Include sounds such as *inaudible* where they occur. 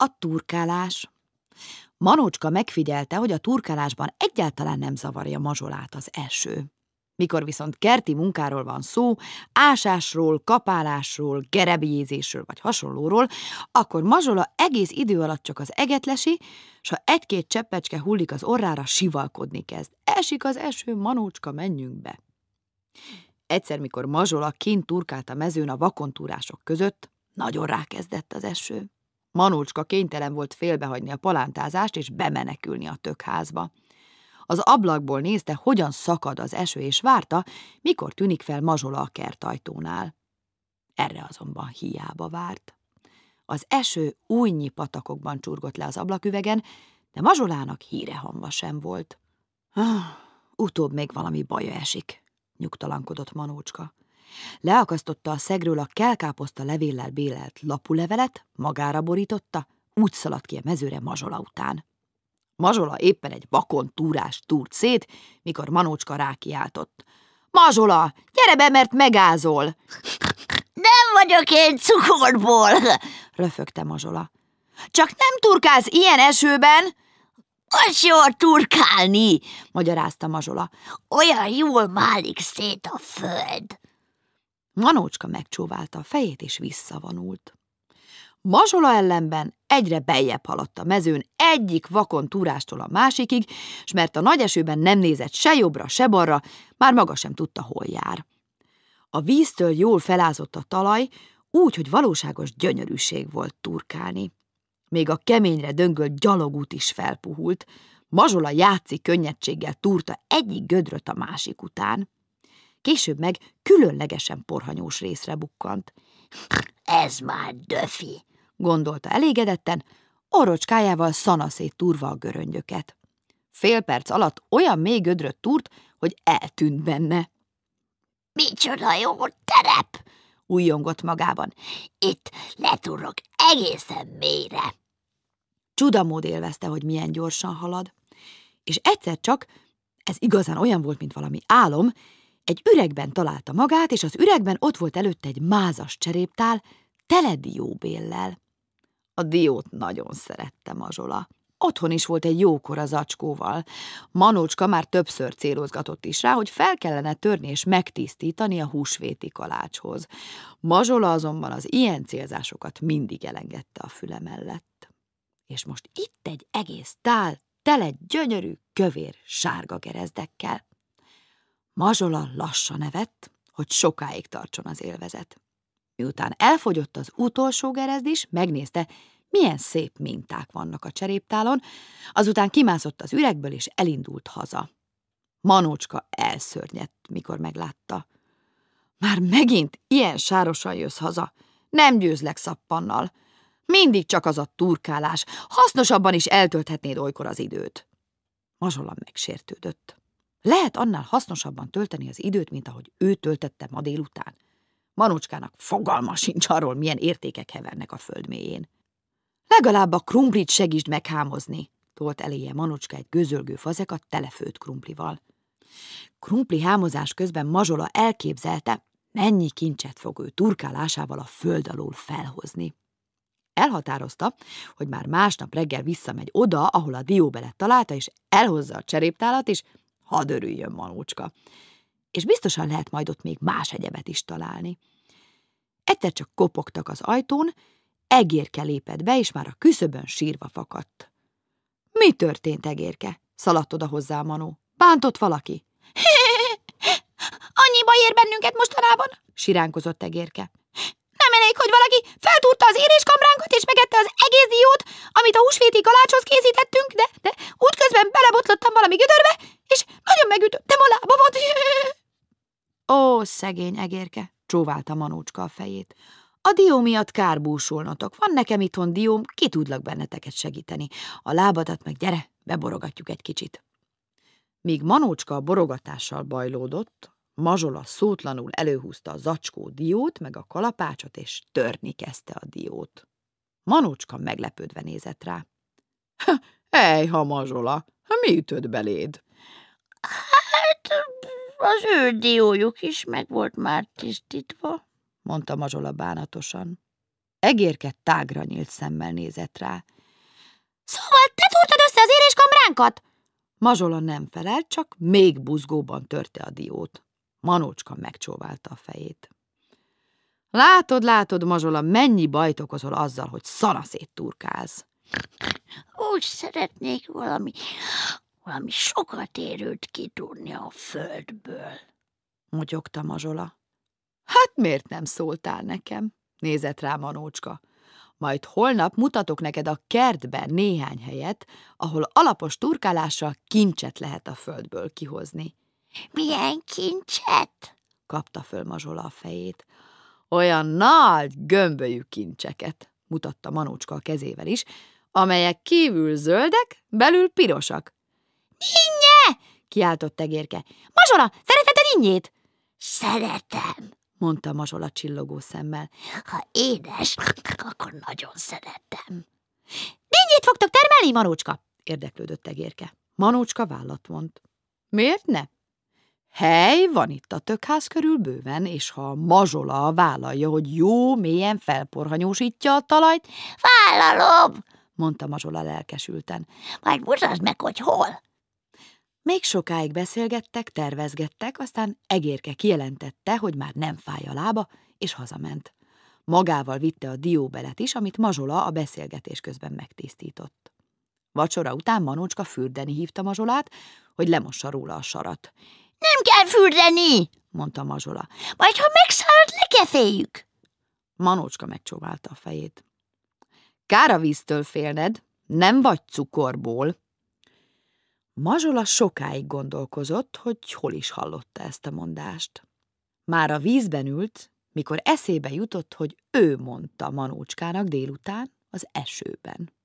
A turkálás. Manócska megfigyelte, hogy a turkálásban egyáltalán nem zavarja mazsolát az eső. Mikor viszont kerti munkáról van szó, ásásról, kapálásról, gerebjézésről vagy hasonlóról, akkor mazsola egész idő alatt csak az eget lesi, s ha egy-két cseppecske hullik az orrára, sivalkodni kezd. Esik az eső, manócska, menjünk be! Egyszer, mikor mazsola kint turkált a mezőn a vakontúrások között, nagyon rákezdett az eső. Manulcska kénytelen volt félbehagyni a palántázást és bemenekülni a tökházba. Az ablakból nézte, hogyan szakad az eső, és várta, mikor tűnik fel mazsola a kertajtónál. Erre azonban hiába várt. Az eső újnyi patakokban csurgott le az ablaküvegen, de mazsolának híre hamva sem volt. Ah, utóbb még valami baja esik, nyugtalankodott Manócska. Leakasztotta a szegről a kelkáposzta levéllel bélelt lapulevelet, magára borította, úgy szaladt ki a mezőre mazsola után. Mazsola éppen egy vakon túrás túrt szét, mikor Manócska rákiáltott. Mazsola, gyere be, mert megázol! Nem vagyok én cukorból, röfögte Mazsola. Csak nem turkálsz ilyen esőben? Az jól turkálni, magyarázta Mazsola. Olyan jól málik szét a föld. Manócska megcsóválta a fejét és visszavonult. Mazsola ellenben egyre beljebb haladt a mezőn egyik vakon túrástól a másikig, és mert a nagy esőben nem nézett se jobbra, se balra, már maga sem tudta, hol jár. A víztől jól felázott a talaj, úgy, hogy valóságos gyönyörűség volt turkálni. Még a keményre döngölt gyalogút is felpuhult, Mazsola játszik könnyedséggel túrta egyik gödröt a másik után később meg különlegesen porhanyós részre bukkant. Ez már döfi, gondolta elégedetten, orocskájával szanaszét turva a göröngyöket. Fél perc alatt olyan mély gödröt túrt, hogy eltűnt benne. Micsoda jó terep! újjongott magában. Itt leturrok egészen mélyre. Csudamód élvezte, hogy milyen gyorsan halad. És egyszer csak, ez igazán olyan volt, mint valami álom, egy üregben találta magát, és az üregben ott volt előtte egy mázas cseréptál, tele dióbéllel. A diót nagyon szerette Mazsola. Otthon is volt egy jókora zacskóval. Manócska már többször célozgatott is rá, hogy fel kellene törni és megtisztítani a húsvéti kalácshoz. Mazsola azonban az ilyen célzásokat mindig elengedte a füle mellett. És most itt egy egész tál, tele gyönyörű, kövér, sárga gerezdekkel. Mazsola lassan evett, hogy sokáig tartson az élvezet. Miután elfogyott az utolsó gerezd is, megnézte, milyen szép minták vannak a cseréptálon, azután kimászott az üregből, és elindult haza. Manócska elszörnyett, mikor meglátta. Már megint ilyen sárosan jössz haza. Nem győzlek szappannal. Mindig csak az a turkálás. Hasznosabban is eltölthetnéd olykor az időt. Mazsola megsértődött. Lehet annál hasznosabban tölteni az időt, mint ahogy ő töltette ma délután. Manucskának fogalma sincs arról, milyen értékek hevernek a föld mélyén. Legalább a krumplit segítsd meghámozni, tolt eléje Manucska egy gőzölgő fazekat telefőt krumplival. Krumpli hámozás közben Mazsola elképzelte, mennyi kincset fog ő turkálásával a föld alól felhozni. Elhatározta, hogy már másnap reggel visszamegy oda, ahol a dióbelet találta, és elhozza a cseréptálat, és Hadd örüljön, Manócska. És biztosan lehet majd ott még más egyebet is találni. Egyszer csak kopogtak az ajtón, egérke lépett be, és már a küszöbön sírva fakadt. Mi történt, egérke? Szaladt oda hozzá Manó. Bántott valaki? *laughs* baj ér bennünket mostanában, siránkozott egérke. Nem elég, hogy valaki feltúrta az éréskamránkat és megette az egész diót, amit a húsvéti kalácshoz készítettünk, de, de útközben belebotlottam valami gödörbe, nagyon megütöttem a lábamat! Ó, szegény egérke, csóválta Manócska a fejét. A dió miatt kárbúsulnotok. Van nekem itthon dióm, ki tudlak benneteket segíteni. A lábadat meg gyere, beborogatjuk egy kicsit. Míg Manócska a borogatással bajlódott, Mazsola szótlanul előhúzta a zacskó diót, meg a kalapácsot, és törni kezdte a diót. Manócska meglepődve nézett rá. *laughs* – Hej, ha Mazsola, mi ütött beléd? az ő diójuk is meg volt már tisztítva, mondta Mazsola bánatosan. Egérket tágra nyílt szemmel nézett rá. Szóval te furtad össze az éréskamránkat? Mazsola nem felelt, csak még buzgóban törte a diót. Manócska megcsóválta a fejét. Látod, látod, Mazsola, mennyi bajt okozol azzal, hogy szanaszét turkálsz. Úgy szeretnék valami valami sokat érőt kitúrni a földből. Mogyogta Mazsola. Hát miért nem szóltál nekem? Nézett rá Manócska. Majd holnap mutatok neked a kertben néhány helyet, ahol alapos turkálással kincset lehet a földből kihozni. Milyen kincset? kapta föl Mazsola a fejét. Olyan nagy gömbölyű kincseket, mutatta Manócska a kezével is, amelyek kívül zöldek, belül pirosak. Innye! kiáltott egérke. Mazsola, szereteted innyét? Szeretem, mondta Mazsola csillogó szemmel. Ha édes, akkor nagyon szeretem. Innyét fogtok termelni, Manócska? érdeklődött egérke. Manócska vállat vont. Miért ne? Hely van itt a tökház körül bőven, és ha mazsola vállalja, hogy jó mélyen felporhanyósítja a talajt, vállalom, mondta mazsola lelkesülten. Majd mutasd meg, hogy hol. Még sokáig beszélgettek, tervezgettek, aztán egérke kijelentette, hogy már nem fáj a lába, és hazament. Magával vitte a dióbelet is, amit Mazsola a beszélgetés közben megtisztított. Vacsora után Manócska fürdeni hívta Mazsolát, hogy lemossa róla a sarat. Nem kell fürdeni, mondta Mazsola. Majd, ha megszárad, lekeféljük. Manócska megcsóválta a fejét. Kár a víztől félned, nem vagy cukorból, Mazsola sokáig gondolkozott, hogy hol is hallotta ezt a mondást. Már a vízben ült, mikor eszébe jutott, hogy ő mondta Manócskának délután az esőben.